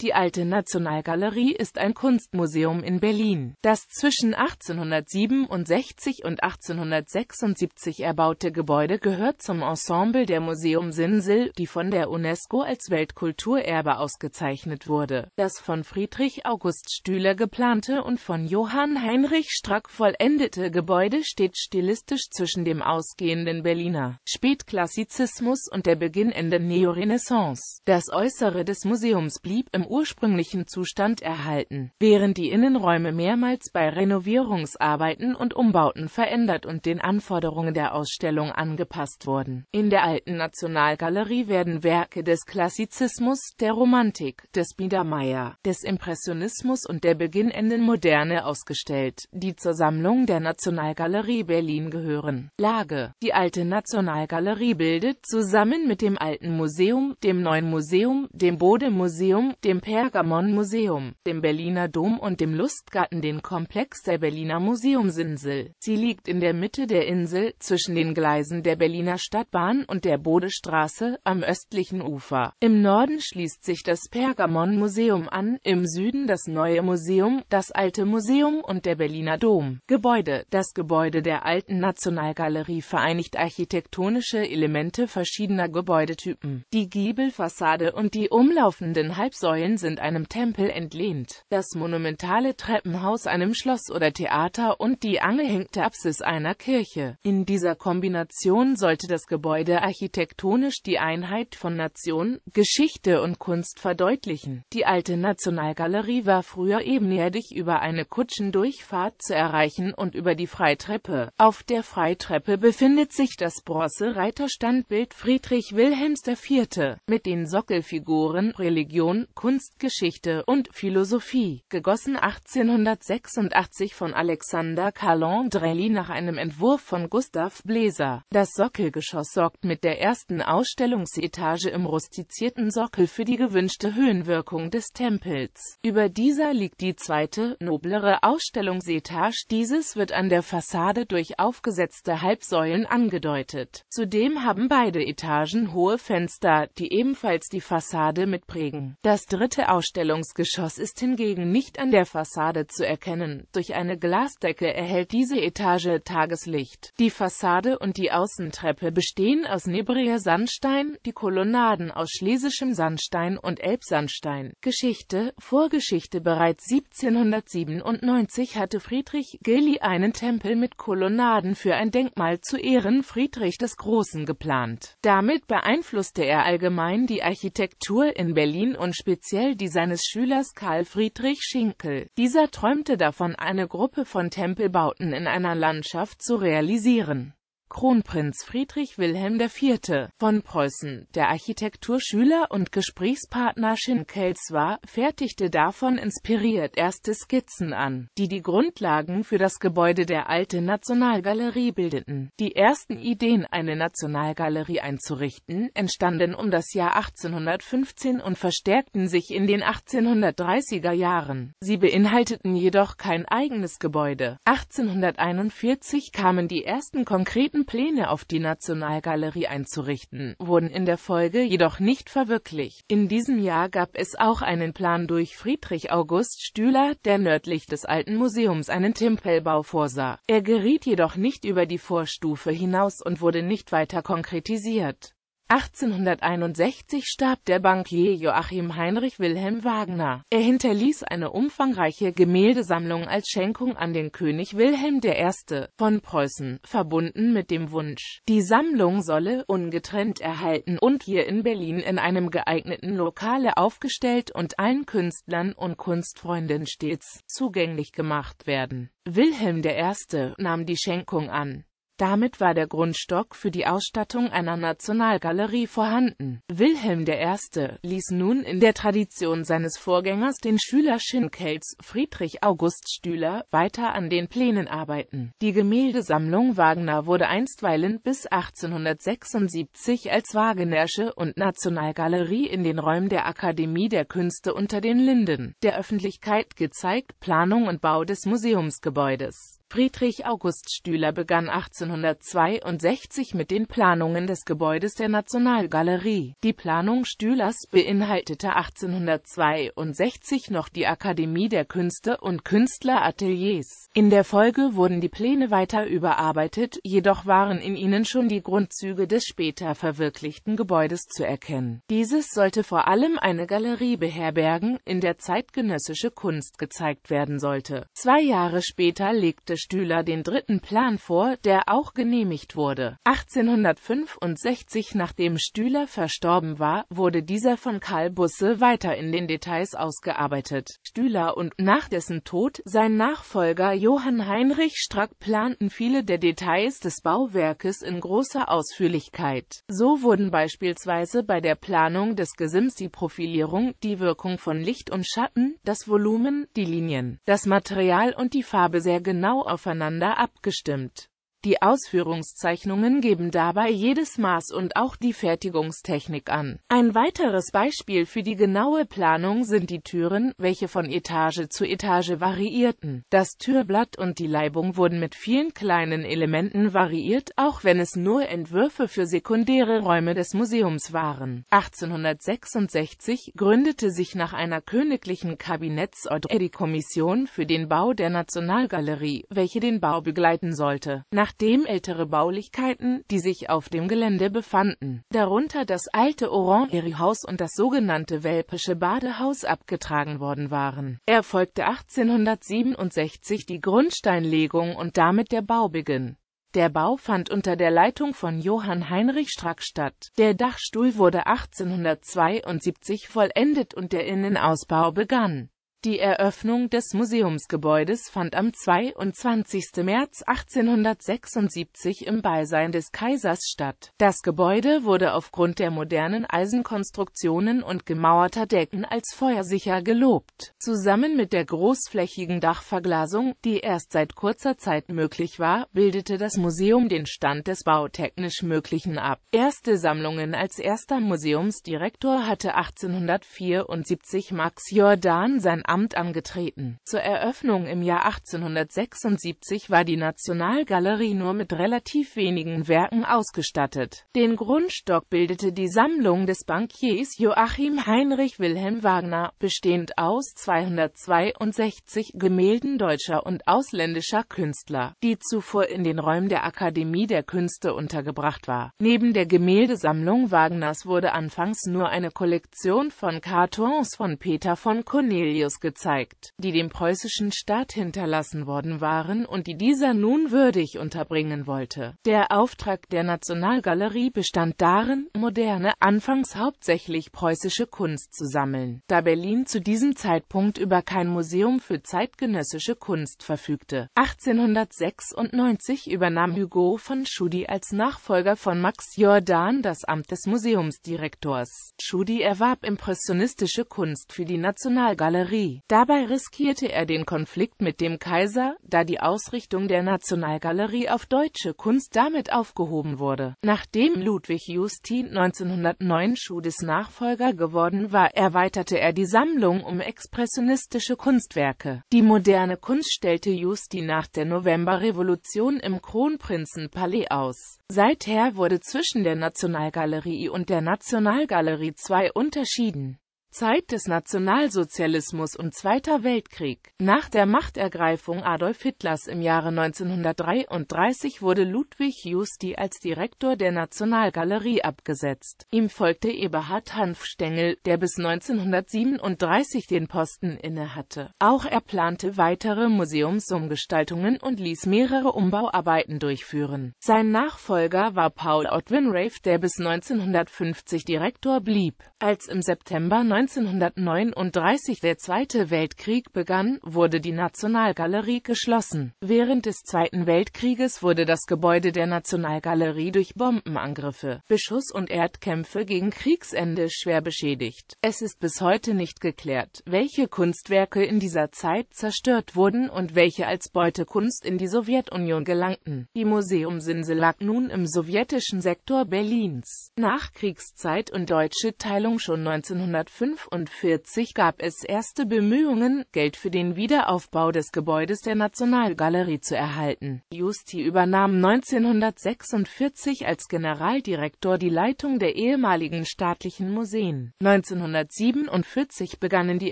Die Alte Nationalgalerie ist ein Kunstmuseum in Berlin, das zwischen 1867 und 1876 erbaute Gebäude gehört zum Ensemble der Museum Sinsel, die von der UNESCO als Weltkulturerbe ausgezeichnet wurde. Das von Friedrich August Stühler geplante und von Johann Heinrich Strack vollendete Gebäude steht stilistisch zwischen dem ausgehenden Berliner Spätklassizismus und der beginnenden Neorenaissance. Das Äußere des Museums blieb im ursprünglichen Zustand erhalten, während die Innenräume mehrmals bei Renovierungsarbeiten und Umbauten verändert und den Anforderungen der Ausstellung angepasst wurden. In der alten Nationalgalerie werden Werke des Klassizismus, der Romantik, des Biedermeier, des Impressionismus und der beginnenden Moderne ausgestellt, die zur Sammlung der Nationalgalerie Berlin gehören. Lage Die alte Nationalgalerie bildet zusammen mit dem Alten Museum, dem Neuen Museum, dem Bode-Museum, dem dem Pergamon-Museum, dem Berliner Dom und dem Lustgarten den Komplex der Berliner Museumsinsel. Sie liegt in der Mitte der Insel, zwischen den Gleisen der Berliner Stadtbahn und der Bodestraße, am östlichen Ufer. Im Norden schließt sich das Pergamon-Museum an, im Süden das Neue Museum, das Alte Museum und der Berliner Dom. Gebäude Das Gebäude der Alten Nationalgalerie vereinigt architektonische Elemente verschiedener Gebäudetypen. Die Giebelfassade und die umlaufenden Halbsäulen Säulen sind einem Tempel entlehnt, das monumentale Treppenhaus einem Schloss oder Theater und die angehängte Apsis einer Kirche. In dieser Kombination sollte das Gebäude architektonisch die Einheit von Nation, Geschichte und Kunst verdeutlichen. Die alte Nationalgalerie war früher ebenerdig über eine Kutschendurchfahrt zu erreichen und über die Freitreppe. Auf der Freitreppe befindet sich das Bronze-Reiterstandbild Friedrich Wilhelms IV. mit den Sockelfiguren Religion, Kunst Kunstgeschichte und Philosophie, gegossen 1886 von Alexander Calandrelli nach einem Entwurf von Gustav Bläser. Das Sockelgeschoss sorgt mit der ersten Ausstellungsetage im rustizierten Sockel für die gewünschte Höhenwirkung des Tempels. Über dieser liegt die zweite, noblere Ausstellungsetage. Dieses wird an der Fassade durch aufgesetzte Halbsäulen angedeutet. Zudem haben beide Etagen hohe Fenster, die ebenfalls die Fassade mitprägen. Das dritte Ausstellungsgeschoss ist hingegen nicht an der Fassade zu erkennen. Durch eine Glasdecke erhält diese Etage Tageslicht. Die Fassade und die Außentreppe bestehen aus Nebriger Sandstein, die Kolonnaden aus schlesischem Sandstein und Elbsandstein. Geschichte, Vorgeschichte Bereits 1797 hatte Friedrich Gilly einen Tempel mit Kolonnaden für ein Denkmal zu Ehren Friedrich des Großen geplant. Damit beeinflusste er allgemein die Architektur in Berlin und speziell speziell die seines Schülers Karl Friedrich Schinkel. Dieser träumte davon, eine Gruppe von Tempelbauten in einer Landschaft zu realisieren Kronprinz Friedrich Wilhelm IV. von Preußen, der Architekturschüler und Gesprächspartner Schinkels war, fertigte davon inspiriert erste Skizzen an, die die Grundlagen für das Gebäude der Alten Nationalgalerie bildeten. Die ersten Ideen, eine Nationalgalerie einzurichten, entstanden um das Jahr 1815 und verstärkten sich in den 1830er Jahren. Sie beinhalteten jedoch kein eigenes Gebäude. 1841 kamen die ersten konkreten konkreten Pläne auf die Nationalgalerie einzurichten, wurden in der Folge jedoch nicht verwirklicht. In diesem Jahr gab es auch einen Plan durch Friedrich August Stühler, der nördlich des Alten Museums einen Tempelbau vorsah. Er geriet jedoch nicht über die Vorstufe hinaus und wurde nicht weiter konkretisiert. 1861 starb der Bankier Joachim Heinrich Wilhelm Wagner. Er hinterließ eine umfangreiche Gemäldesammlung als Schenkung an den König Wilhelm I. von Preußen, verbunden mit dem Wunsch, die Sammlung solle ungetrennt erhalten und hier in Berlin in einem geeigneten Lokale aufgestellt und allen Künstlern und Kunstfreunden stets zugänglich gemacht werden. Wilhelm I. nahm die Schenkung an damit war der Grundstock für die Ausstattung einer Nationalgalerie vorhanden. Wilhelm I. ließ nun in der Tradition seines Vorgängers den Schüler Schinkels Friedrich August Stühler weiter an den Plänen arbeiten. Die Gemäldesammlung Wagner wurde einstweilen bis 1876 als Wagenersche und Nationalgalerie in den Räumen der Akademie der Künste unter den Linden der Öffentlichkeit gezeigt, Planung und Bau des Museumsgebäudes Friedrich August Stüler begann 1862 mit den Planungen des Gebäudes der Nationalgalerie. Die Planung Stülers beinhaltete 1862 noch die Akademie der Künste und Künstlerateliers. In der Folge wurden die Pläne weiter überarbeitet, jedoch waren in ihnen schon die Grundzüge des später verwirklichten Gebäudes zu erkennen. Dieses sollte vor allem eine Galerie beherbergen, in der zeitgenössische Kunst gezeigt werden sollte. Zwei Jahre später legte Stühler den dritten Plan vor, der auch genehmigt wurde. 1865, nachdem Stühler verstorben war, wurde dieser von Karl Busse weiter in den Details ausgearbeitet. Stühler und nach dessen Tod sein Nachfolger Johann Heinrich Strack planten viele der Details des Bauwerkes in großer Ausführlichkeit. So wurden beispielsweise bei der Planung des Gesims die Profilierung, die Wirkung von Licht und Schatten, das Volumen, die Linien, das Material und die Farbe sehr genau aufeinander abgestimmt die Ausführungszeichnungen geben dabei jedes Maß und auch die Fertigungstechnik an. Ein weiteres Beispiel für die genaue Planung sind die Türen, welche von Etage zu Etage variierten. Das Türblatt und die Leibung wurden mit vielen kleinen Elementen variiert, auch wenn es nur Entwürfe für sekundäre Räume des Museums waren. 1866 gründete sich nach einer königlichen Kabinettsordre die Kommission für den Bau der Nationalgalerie, welche den Bau begleiten sollte. Nach nachdem ältere Baulichkeiten, die sich auf dem Gelände befanden, darunter das alte Orangerie-Haus und das sogenannte Welpische Badehaus abgetragen worden waren. Erfolgte 1867 die Grundsteinlegung und damit der Baubeginn. Der Bau fand unter der Leitung von Johann Heinrich Strack statt. Der Dachstuhl wurde 1872 vollendet und der Innenausbau begann. Die Eröffnung des Museumsgebäudes fand am 22. März 1876 im Beisein des Kaisers statt. Das Gebäude wurde aufgrund der modernen Eisenkonstruktionen und gemauerter Decken als feuersicher gelobt. Zusammen mit der großflächigen Dachverglasung, die erst seit kurzer Zeit möglich war, bildete das Museum den Stand des bautechnisch Möglichen ab. Erste Sammlungen Als erster Museumsdirektor hatte 1874 Max Jordan sein Amt angetreten. Zur Eröffnung im Jahr 1876 war die Nationalgalerie nur mit relativ wenigen Werken ausgestattet. Den Grundstock bildete die Sammlung des Bankiers Joachim Heinrich Wilhelm Wagner, bestehend aus 262 Gemälden deutscher und ausländischer Künstler, die zuvor in den Räumen der Akademie der Künste untergebracht war. Neben der Gemäldesammlung Wagners wurde anfangs nur eine Kollektion von Kartons von Peter von Cornelius gezeigt, die dem preußischen Staat hinterlassen worden waren und die dieser nun würdig unterbringen wollte. Der Auftrag der Nationalgalerie bestand darin, moderne, anfangs hauptsächlich preußische Kunst zu sammeln, da Berlin zu diesem Zeitpunkt über kein Museum für zeitgenössische Kunst verfügte. 1896 übernahm Hugo von Schudi als Nachfolger von Max Jordan das Amt des Museumsdirektors. Schudi erwarb impressionistische Kunst für die Nationalgalerie Dabei riskierte er den Konflikt mit dem Kaiser, da die Ausrichtung der Nationalgalerie auf deutsche Kunst damit aufgehoben wurde. Nachdem Ludwig Justin 1909 Schudes Nachfolger geworden war, erweiterte er die Sammlung um expressionistische Kunstwerke. Die moderne Kunst stellte Justi nach der Novemberrevolution im Kronprinzenpalais aus. Seither wurde zwischen der Nationalgalerie und der Nationalgalerie 2 unterschieden. Zeit des Nationalsozialismus und Zweiter Weltkrieg. Nach der Machtergreifung Adolf Hitlers im Jahre 1933 wurde Ludwig Justi als Direktor der Nationalgalerie abgesetzt. Ihm folgte Eberhard Hanfstengel, der bis 1937 den Posten innehatte. Auch er plante weitere Museumsumgestaltungen und ließ mehrere Umbauarbeiten durchführen. Sein Nachfolger war Paul Otwin Rafe, der bis 1950 Direktor blieb. Als im September 1939 der Zweite Weltkrieg begann, wurde die Nationalgalerie geschlossen. Während des Zweiten Weltkrieges wurde das Gebäude der Nationalgalerie durch Bombenangriffe, Beschuss und Erdkämpfe gegen Kriegsende schwer beschädigt. Es ist bis heute nicht geklärt, welche Kunstwerke in dieser Zeit zerstört wurden und welche als Beutekunst in die Sowjetunion gelangten. Die Museumsinsel lag nun im sowjetischen Sektor Berlins. Nachkriegszeit und deutsche Teilung schon 1945 1945 gab es erste Bemühungen, Geld für den Wiederaufbau des Gebäudes der Nationalgalerie zu erhalten. Justi übernahm 1946 als Generaldirektor die Leitung der ehemaligen staatlichen Museen. 1947 begannen die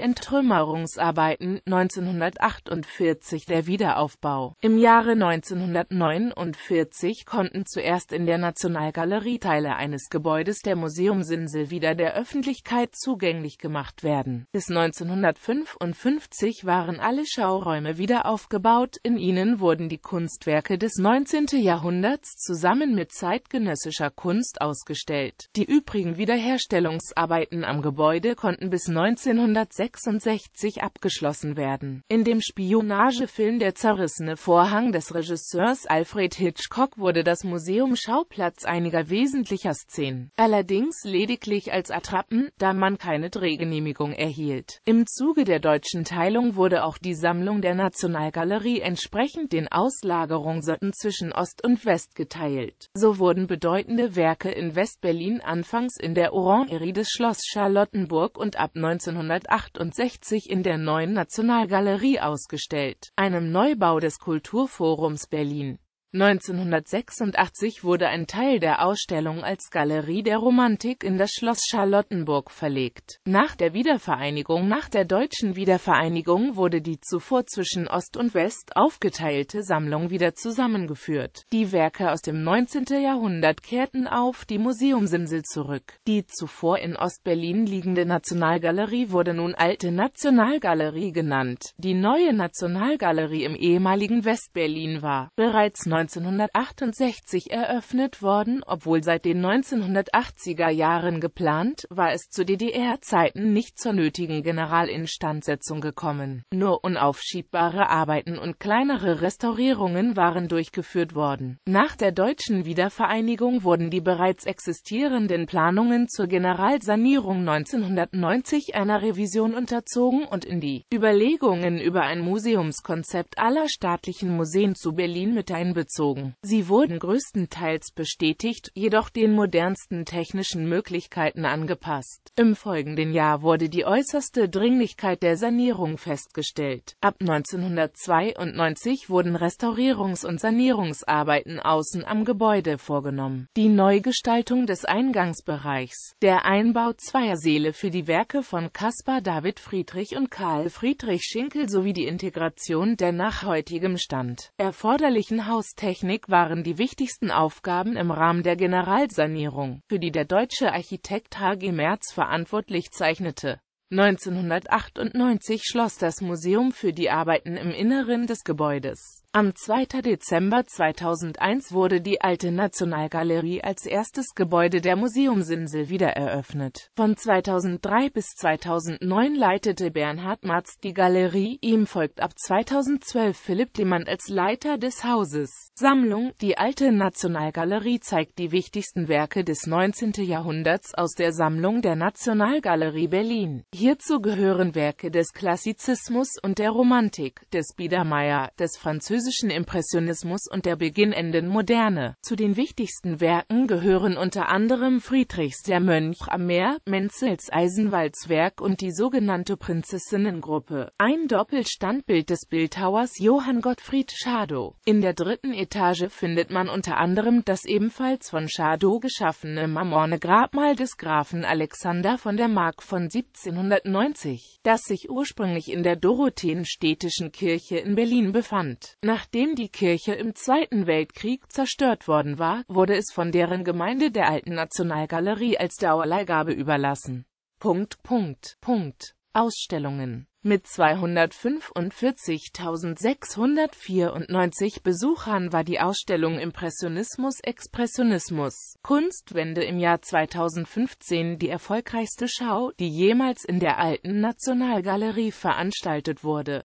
Enttrümmerungsarbeiten, 1948 der Wiederaufbau. Im Jahre 1949 konnten zuerst in der Nationalgalerie Teile eines Gebäudes der Museumsinsel wieder der Öffentlichkeit zugänglich zugänglich gemacht werden. Bis 1955 waren alle Schauräume wieder aufgebaut, in ihnen wurden die Kunstwerke des 19. Jahrhunderts zusammen mit zeitgenössischer Kunst ausgestellt. Die übrigen Wiederherstellungsarbeiten am Gebäude konnten bis 1966 abgeschlossen werden. In dem Spionagefilm Der zerrissene Vorhang des Regisseurs Alfred Hitchcock wurde das Museum Schauplatz einiger wesentlicher Szenen, allerdings lediglich als Attrappen, da man keine Drehgenehmigung erhielt. Im Zuge der deutschen Teilung wurde auch die Sammlung der Nationalgalerie entsprechend den Auslagerungssorten zwischen Ost und West geteilt. So wurden bedeutende Werke in West-Berlin anfangs in der Orangerie des Schloss Charlottenburg und ab 1968 in der neuen Nationalgalerie ausgestellt, einem Neubau des Kulturforums Berlin. 1986 wurde ein Teil der Ausstellung als Galerie der Romantik in das Schloss Charlottenburg verlegt. Nach der Wiedervereinigung Nach der Deutschen Wiedervereinigung wurde die zuvor zwischen Ost und West aufgeteilte Sammlung wieder zusammengeführt. Die Werke aus dem 19. Jahrhundert kehrten auf die Museumsinsel zurück. Die zuvor in Ostberlin liegende Nationalgalerie wurde nun Alte Nationalgalerie genannt, die neue Nationalgalerie im ehemaligen Westberlin war. Bereits 1968 eröffnet worden, obwohl seit den 1980er Jahren geplant war es zu DDR-Zeiten nicht zur nötigen Generalinstandsetzung gekommen. Nur unaufschiebbare Arbeiten und kleinere Restaurierungen waren durchgeführt worden. Nach der deutschen Wiedervereinigung wurden die bereits existierenden Planungen zur Generalsanierung 1990 einer Revision unterzogen und in die Überlegungen über ein Museumskonzept aller staatlichen Museen zu Berlin mit einbezogen bezogen. Sie wurden größtenteils bestätigt, jedoch den modernsten technischen Möglichkeiten angepasst. Im folgenden Jahr wurde die äußerste Dringlichkeit der Sanierung festgestellt. Ab 1992 wurden Restaurierungs- und Sanierungsarbeiten außen am Gebäude vorgenommen. Die Neugestaltung des Eingangsbereichs, der Einbau zweier Seele für die Werke von Caspar David Friedrich und Karl Friedrich Schinkel sowie die Integration der nach heutigem Stand erforderlichen Haus Holztechnik waren die wichtigsten Aufgaben im Rahmen der Generalsanierung, für die der deutsche Architekt H.G. Merz verantwortlich zeichnete. 1998 schloss das Museum für die Arbeiten im Inneren des Gebäudes am 2. Dezember 2001 wurde die alte Nationalgalerie als erstes Gebäude der Museumsinsel wiedereröffnet. Von 2003 bis 2009 leitete Bernhard Matz die Galerie, ihm folgt ab 2012 Philipp Demand als Leiter des Hauses. Sammlung Die alte Nationalgalerie zeigt die wichtigsten Werke des 19. Jahrhunderts aus der Sammlung der Nationalgalerie Berlin. Hierzu gehören Werke des Klassizismus und der Romantik, des Biedermeier, des französischen französischen Impressionismus und der beginnenden Moderne. Zu den wichtigsten Werken gehören unter anderem Friedrichs Der Mönch am Meer, Menzels Eisenwaldswerk und die sogenannte Prinzessinnengruppe, ein Doppelstandbild des Bildhauers Johann Gottfried Schadow. In der dritten Etage findet man unter anderem das ebenfalls von Schadow geschaffene marmorne Grabmal des Grafen Alexander von der Mark von 1790, das sich ursprünglich in der Dorotheenstädtischen Kirche in Berlin befand. Nachdem die Kirche im Zweiten Weltkrieg zerstört worden war, wurde es von deren Gemeinde der alten Nationalgalerie als Dauerleihgabe überlassen. Punkt, Punkt, Punkt. Ausstellungen mit 245.694 Besuchern war die Ausstellung Impressionismus-Expressionismus Kunstwende im Jahr 2015 die erfolgreichste Schau, die jemals in der Alten Nationalgalerie veranstaltet wurde.